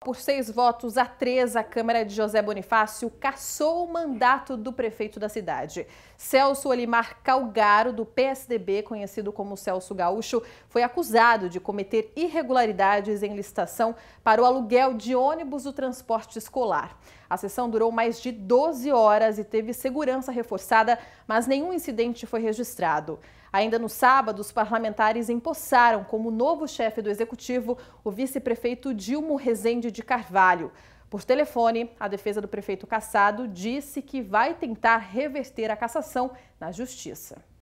Por seis votos a três, a Câmara de José Bonifácio cassou o mandato do prefeito da cidade. Celso Olimar Calgaro, do PSDB, conhecido como Celso Gaúcho, foi acusado de cometer irregularidades em licitação para o aluguel de ônibus do transporte escolar. A sessão durou mais de 12 horas e teve segurança reforçada, mas nenhum incidente foi registrado. Ainda no sábado, os parlamentares empossaram como novo chefe do executivo o vice-prefeito Dilmo Rezende de Carvalho. Por telefone, a defesa do prefeito cassado disse que vai tentar reverter a cassação na Justiça.